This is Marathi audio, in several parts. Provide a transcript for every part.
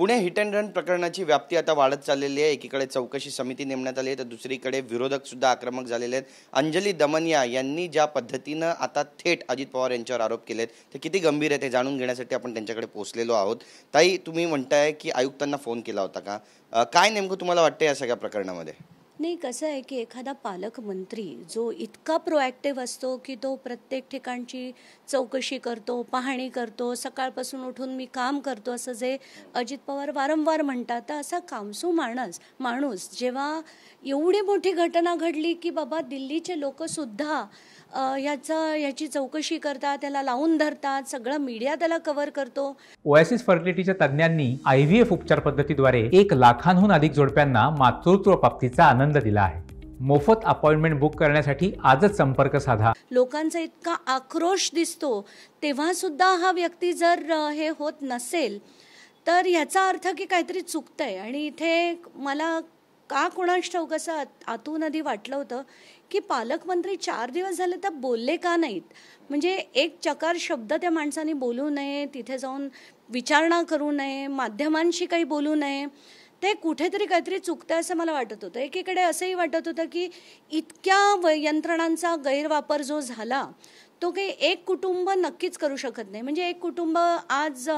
पुणे हिट अँड रन प्रकरणाची व्याप्ती आता वाढत चाललेली आहे एकीकडे चौकशी समिती नेमण्यात आली आहे तर दुसरीकडे विरोधक सुद्धा आक्रमक झालेले आहेत अंजली दमनिया यांनी ज्या पद्धतीनं आता थेट अजित पवार यांच्यावर आरोप केले आहेत ते किती गंभीर आहे ते जाणून घेण्यासाठी आपण त्यांच्याकडे पोहोचलेलो आहोत ताई तुम्ही म्हणताय की आयुक्तांना फोन केला होता का काय नेमकं तुम्हाला वाटतं या सगळ्या प्रकरणामध्ये नाही कसं आहे की एखादा पालकमंत्री जो इतका प्रोॲक्टिव्ह असतो की तो प्रत्येक ठिकाणची चौकशी करतो पाहणी करतो सकाळपासून उठून मी काम करतो असं जे अजित पवार वारंवार म्हणतात तर असा कामसू माणस माणूस जेव्हा एवढी मोठी घटना घडली की बाबा दिल्लीचे लोकसुद्धा याचा याची चौकशी करतात त्याला लावून धरतात सगळं मीडिया त्याला कव्हर करतो ओएसिस फर्टिलिटीच्या तज्ज्ञांनी आय व्ही एफ उपचार पद्धतीद्वारे एक लाखांहून अधिक जोडप्यांना मातृत्व प्राप्तीचा आनंद आनंद दिला आहे मोफत अपॉइंटमेंट बुक करण्यासाठी आजच संपर्क साधा लोकांचा इतका आक्रोश दिसतो तेव्हा सुद्धा हा व्यक्ती जर हे होत नसेल तर याचा अर्थ की काहीतरी चुकतंय आणि इथे मला का कोणास ठाऊक असं आतून आधी वाटलं होतं की पालकमंत्री चार दिवस झाले तर बोलले का नाहीत म्हणजे एक चकार शब्द त्या माणसाने बोलू नये तिथे जाऊन विचारणा करू नये माध्यमांशी काही बोलू नये ते कुठेतरी काहीतरी चुकतं असं मला वाटत होतं एकीकडे असंही वाटत होतं की इतक्या यंत्रणांचा गैरवापर जो झाला तो काही एक कुटुंब नक्कीच करू शकत नाही म्हणजे एक कुटुंब आज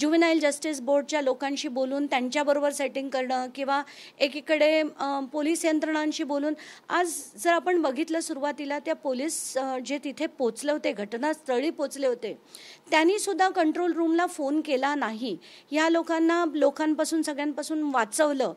ज्युव्हिनाईल जस्टिस बोर्डच्या लोकांशी बोलून त्यांच्याबरोबर सेटिंग करणं किंवा एकीकडे पोलीस यंत्रणांशी बोलून आज जर आपण बघितलं सुरुवातीला त्या पोलीस जे तिथे पोचले होते घटनास्थळी पोचले होते त्यांनीसुद्धा कंट्रोल रूमला फोन केला नाही ह्या लोकांना लोकांपासून सगळ्यांपासून वाचवलं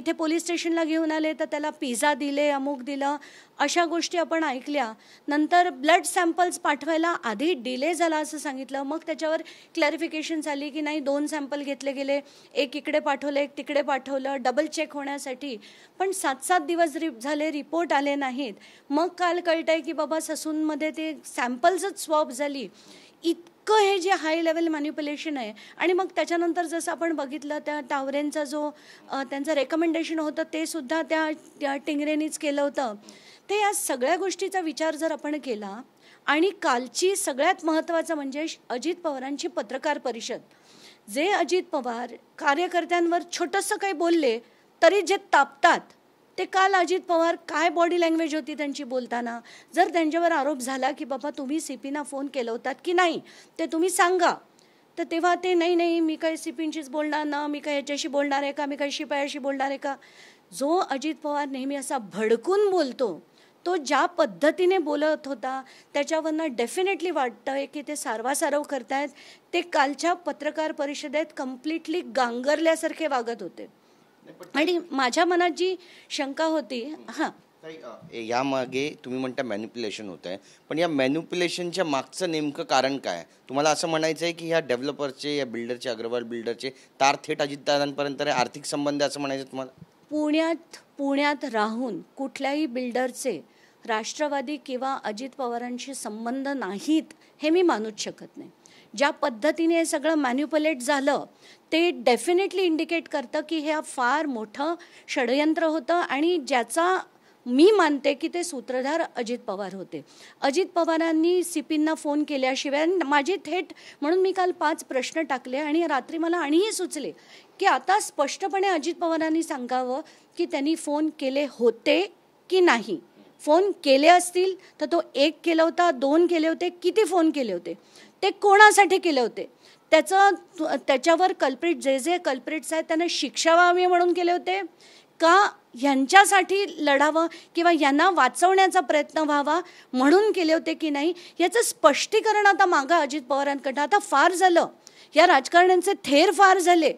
इथे पोलीस स्टेशनला घेऊन आले तर त्याला पिझ्झा दिले अमुक दिलं अशा गोष्टी आपण ऐकल्या नंतर ब्लड सॅम्पल्स पाठवायला आधी डिले झाला असं सांगितलं मग त्याच्यावर क्लॅरिफिकेशन झाली की नाही दोन सॅम्पल घेतले गेले एक इकडे पाठवलं एक तिकडे पाठवलं डबल चेक होण्यासाठी पण सात सात दिवस रि झाले रिपोर्ट आले नाहीत मग काल कळतंय की बाबा ससूनमध्ये ते सॅम्पल्सच स्वॉप झाली इतकं हे जे हाय लेवल मॅन्युप्युलेशन आहे आणि मग त्याच्यानंतर जसं आपण बघितलं त्या टावरेंचा जो त्यांचं रेकमेंडेशन होतं ते सुद्धा त्या टिंगरेनीच केलं होतं ते या सगळ्या गोष्टीचा विचार जर आपण केला आणि कालची सगळ्यात महत्त्वाचं म्हणजे अजित पवारांची पत्रकार परिषद जे अजित पवार कार्यकर्त्यांवर छोटंसं काही बोलले तरी जे तापतात ते काल अजित पवार काय बॉडी लँग्वेज होती त्यांची बोलताना जर त्यांच्यावर आरोप झाला की बाबा तुम्ही सी फोन केला होतात की नाही ते तुम्ही सांगा तर तेव्हा ते नाही नाही मी काही सिपींशीच बोलणार ना मी काही याच्याशी बोलणार आहे का मी काही शिपायाशी बोलणार आहे का जो अजित पवार नेहमी असा भडकून बोलतो तो ज्या पद्धतीने बोलत होता त्याच्यावरनं डेफिनेटली वाटतं की ते सारवासारव करतायत ते कालच्या पत्रकार परिषदेत कम्प्लिटली गांगरल्यासारखे वागत होते आणि माझ्या मनात जी शंका होती हां यामागे तुम्ही म्हणता मॅन्युप्युलेशन होत आहे पण या मॅन्युप्युलेशनच्या मागचं नेमकं कारण काय तुम्हाला असं म्हणायचं आहे की ह्या डेव्हलपरचे या बिल्डरचे अग्रवाल बिल्डरचे तार थेट अजितदादांपर्यंत आर्थिक संबंध असं म्हणायचं तुम्हाला पुण्यात पुण्यात राहून कुठल्याही बिल्डरचे राष्ट्रवादी किंवा अजित पवारांशी संबंध नाहीत हे मी मानूच शकत नाही ज्या पद्धतीने हे सगळं मॅन्युपुलेट झालं ते डेफिनेटली इंडिकेट करतं की हे फार मोठं षडयंत्र होतं आणि ज्याचा मी मानते की ते सूत्रधार अजित पवार होते अजित पवारांनी सीपींना फोन केल्याशिवाय माझे थेट म्हणून मी काल पाच प्रश्न टाकले आणि रात्री मला आणिही सुचले की आता स्पष्टपणे अजित पवारांनी सांगावं की त्यांनी फोन केले होते की नाही फोन केले असतील तर तो एक केला होता दोन केले होते किती फोन केले होते ते कोणासाठी केले होते त्याचं त्याच्यावर कल्प्रिट जे जे कल्प्रिट्स आहेत त्यांना शिक्षा व्हावी म्हणून केले होते का ह्यांच्यासाठी लढावं किंवा यांना वाचवण्याचा प्रयत्न व्हावा म्हणून केले होते की नाही याचं स्पष्टीकरण आता मागा अजित पवारांकडनं आता फार झालं या राजकारण्यांचे थेर फार झाले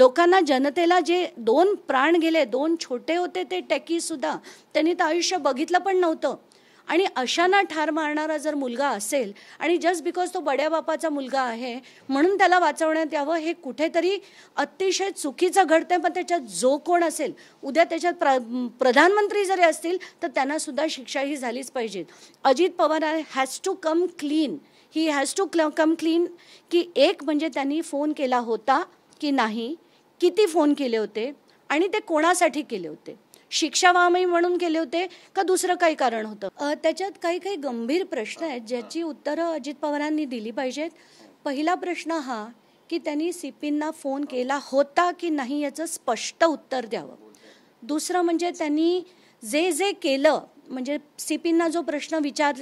लोकांना जनतेला जे दोन प्राण गेले दोन छोटे होते ते टॅकीसुद्धा त्यांनी तर आयुष्य बघितलं पण नव्हतं आणि अशांना ठार मारणारा जर मुलगा असेल आणि जस्ट बिकॉज तो बड्या बापाचा मुलगा आहे म्हणून त्याला वाचवण्यात यावं हे कुठेतरी अतिशय चुकीचं आहे पण त्याच्यात जो कोण असेल उद्या त्याच्यात प्र प्रधानमंत्री जरी असतील तर त्यांनासुद्धा शिक्षा ही झालीच पाहिजे Ajit Pawar has to come clean he has to come clean की एक म्हणजे त्यांनी फोन केला होता की नाही किती फोन केले होते आणि ते कोणासाठी केले होते शिक्षा व्हावी म्हणून केले होते का दुसरं काही कारण होतं त्याच्यात काही काही गंभीर प्रश्न आहेत ज्याची उत्तरं अजित पवारांनी दिली पाहिजेत पहिला प्रश्न हा की त्यांनी सीपींना फोन केला होता की नाही याचं स्पष्ट उत्तर द्यावं दुसरं म्हणजे त्यांनी जे जे केलं म्हणजे सीपींना जो प्रश्न विचार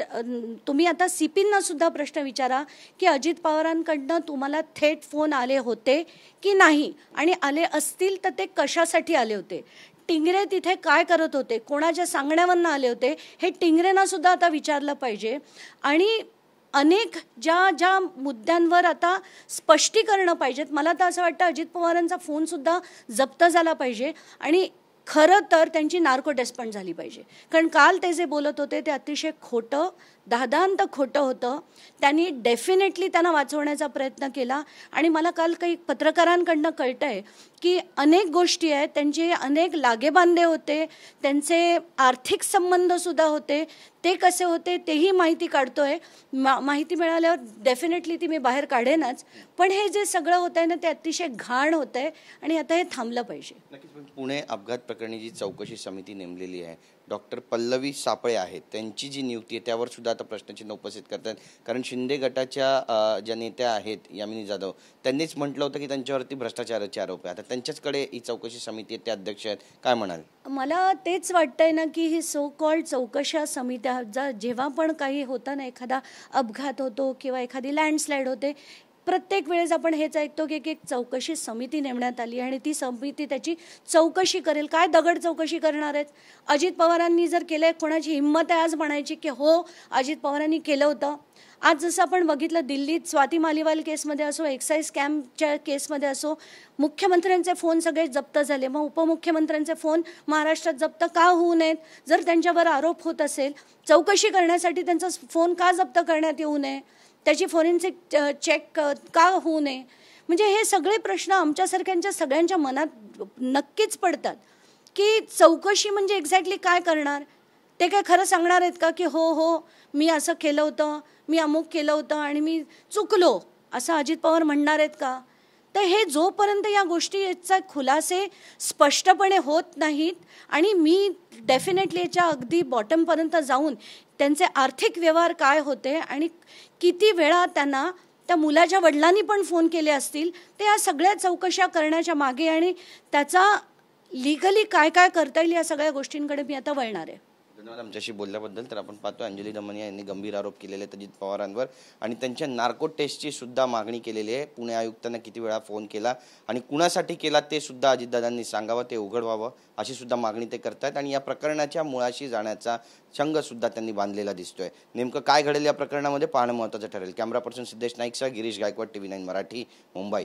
तुम्ही आता सीपींना सुद्धा प्रश्न विचारा की अजित पवारांकडनं तुम्हाला थेट फोन आले होते की नाही आणि आले असतील तर ते कशासाठी आले होते टिंगरे तिथे काय करत होते कोणाच्या सांगण्यावरनं आले होते हे टिंगरेना सुद्धा आता विचारलं पाहिजे आणि अनेक ज्या ज्या मुद्द्यांवर आता स्पष्टीकरणं पाहिजेत मला तर असं वाटतं अजित पवारांचा फोनसुद्धा जप्त झाला पाहिजे आणि खरं तर त्यांची नार्को टेस्ट झाली पाहिजे कारण काल ते जे बोलत होते ते अतिशय खोटं दहादांत खोटं होतं त्यांनी डेफिनेटली त्यांना वाचवण्याचा प्रयत्न केला आणि मला काल काही पत्रकारांकडनं कळत आहे की अनेक गोष्टी आहेत त्यांचे अनेक लागेबांधे होते त्यांचे आर्थिक संबंधसुद्धा होते ते कसे होते तेही माहिती काढतोय मा माहिती मिळाल्यावर डेफिनेटली ती मी बाहेर काढेनच पण हे जे सगळं होत आहे ना ते अतिशय घाण होत आहे आणि आता हे थांबलं पाहिजे पुणे अपघात प्रकरणी जी चौकशी समिती नेमलेली आहे डॉक्टर पल्लवी सापळे आहेत त्यांची जी नियुक्ती आहे त्यावर सुद्धा आता प्रश्नचिन्ह उपस्थित करतात कारण शिंदे गटाच्या ज्या नेत्या आहेत यामिनी जाधव त्यांनीच म्हटलं होतं की त्यांच्यावरती भ्रष्टाचाराचे आरोप आहे आता त्यांच्याचकडे ही चौकशी समिती आहे ते अध्यक्ष आहेत काय म्हणाल मला तेच वाटतंय ना की ही सो कॉल्ड चौकशा समित्या ज्या जेव्हा पण काही ना एखादा अपघात होतो किंवा एखादी लँडस्लाईड होते प्रत्येक वेळेस आपण हेच ऐकतो की एक चौकशी समिती नेमण्यात आली आणि ती समिती त्याची चौकशी करेल काय दगड चौकशी करणार आहेत अजित पवारांनी जर केलं कोणाची हिंमत आहे आज म्हणायची की हो अजित पवारांनी केलं होतं आज जसं आपण बघितलं दिल्लीत स्वाती मालिवाल केसमध्ये असो एक्साईज कॅम्पच्या केसमध्ये असो मुख्यमंत्र्यांचे फोन सगळे जप्त झाले मग उपमुख्यमंत्र्यांचे फोन महाराष्ट्रात जप्त का होऊ नयेत जर त्यांच्यावर आरोप होत असेल चौकशी करण्यासाठी त्यांचा फोन का जप्त करण्यात येऊ नये त्याची फॉरेन्सिक चेक का होऊ नये म्हणजे हे सगळे प्रश्न आमच्यासारख्यांच्या सगळ्यांच्या मनात नक्कीच पडतात की चौकशी म्हणजे एक्झॅक्टली काय करणार ते काय खरं सांगणार आहेत का की हो हो मी असं केलं होतं मी अमुक केलं होतं आणि मी चुकलो असं अजित पवार म्हणणार आहेत का तर हे जोपर्यंत या गोष्टीचा खुलासे स्पष्टपणे होत नाहीत आणि मी डेफिनेटली याच्या अगदी बॉटमपर्यंत जाऊन त्यांचे आर्थिक व्यवहार काय होते आणि किती वेळा त्यांना त्या मुलाच्या वडिलांनी पण फोन केले असतील ते या सगळ्या चौकशा करण्याच्या मागे आणि त्याचा लिगली काय काय करता येईल या सगळ्या गोष्टींकडे मी आता वळणार आहे धन्यवाद आमच्याशी बोलल्याबद्दल तर आपण पाहतो अंजली दमनिया यांनी गंभीर आरोप केलेले आहेत अजित पवारांवर आणि त्यांच्या नार्को टेस्टची सुद्धा मागणी केलेली आहे पुणे आयुक्तांना किती वेळा फोन केला आणि कुणासाठी केला ते सुद्धा अजितदादांनी सांगावं ते उघड व्हावं अशी सुद्धा मागणी ते करतायत आणि या प्रकरणाच्या मुळाशी जाण्याचा संघ सुद्धा त्यांनी बांधलेला दिसतोय नेमकं काय घडेल या प्रकरणामध्ये पाहणं महत्त्वाचं ठरेल कॅमेरा पर्सन सिद्धेश नाईकसह Girish Gaikwad TV nine Marathi Mumbai